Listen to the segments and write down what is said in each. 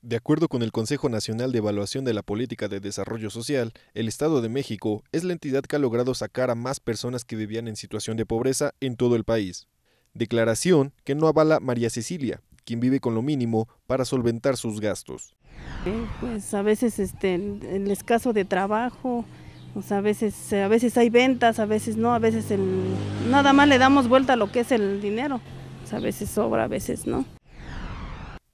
De acuerdo con el Consejo Nacional de Evaluación de la Política de Desarrollo Social, el Estado de México es la entidad que ha logrado sacar a más personas que vivían en situación de pobreza en todo el país. Declaración que no avala María Cecilia, quien vive con lo mínimo para solventar sus gastos. Eh, pues a veces este, el escaso de trabajo, a veces, a veces hay ventas, a veces no, a veces el, nada más le damos vuelta a lo que es el dinero. a veces sobra, a veces no.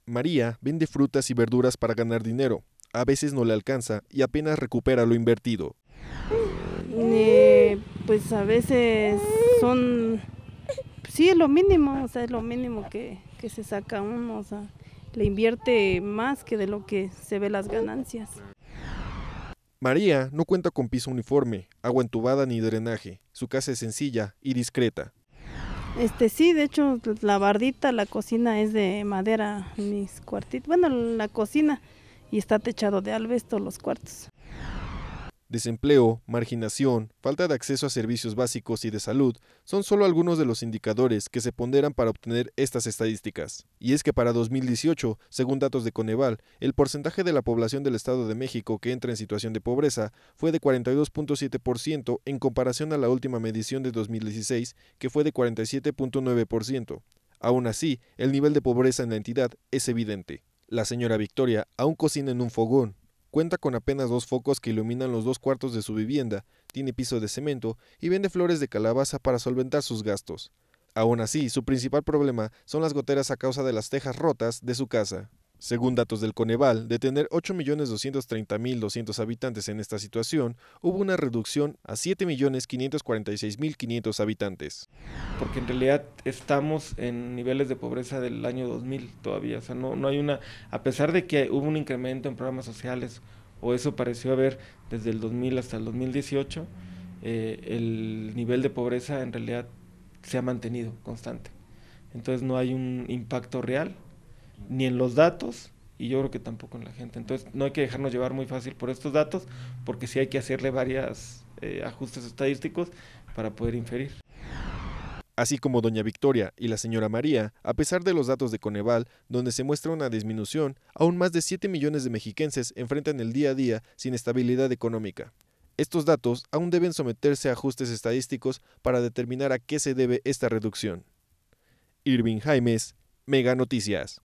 María vende frutas y verduras para ganar dinero. A veces no le alcanza y apenas recupera lo invertido. pues a veces son... Sí, es lo mínimo, o sea, es lo mínimo que, se saca uno, o sea, le invierte más que de lo que se ve las ganancias. María no cuenta con piso uniforme, agua entubada ni drenaje. Su casa es sencilla y discreta. Este sí, de hecho pues, la bardita, la cocina es de madera, mis cuartitos, bueno la cocina y está techado de albesto los cuartos. Desempleo, marginación, falta de acceso a servicios básicos y de salud son solo algunos de los indicadores que se ponderan para obtener estas estadísticas. Y es que para 2018, según datos de Coneval, el porcentaje de la población del Estado de México que entra en situación de pobreza fue de 42.7% en comparación a la última medición de 2016, que fue de 47.9%. Aún así, el nivel de pobreza en la entidad es evidente. La señora Victoria aún cocina en un fogón, Cuenta con apenas dos focos que iluminan los dos cuartos de su vivienda, tiene piso de cemento y vende flores de calabaza para solventar sus gastos. Aún así, su principal problema son las goteras a causa de las tejas rotas de su casa. Según datos del Coneval, de tener 8.230.200 habitantes en esta situación, hubo una reducción a 7.546.500 habitantes. Porque en realidad estamos en niveles de pobreza del año 2000 todavía, no, hay una, a pesar de que hubo un incremento en programas sociales, o eso pareció haber desde el 2000 hasta el 2018, eh, el nivel de pobreza en realidad se ha mantenido constante. Entonces no hay un impacto real ni en los datos y yo creo que tampoco en la gente. Entonces no hay que dejarnos llevar muy fácil por estos datos porque sí hay que hacerle varios eh, ajustes estadísticos para poder inferir. Así como doña Victoria y la señora María, a pesar de los datos de Coneval, donde se muestra una disminución, aún más de 7 millones de mexiquenses enfrentan el día a día sin estabilidad económica. Estos datos aún deben someterse a ajustes estadísticos para determinar a qué se debe esta reducción. Irving Jaimes, Mega Noticias.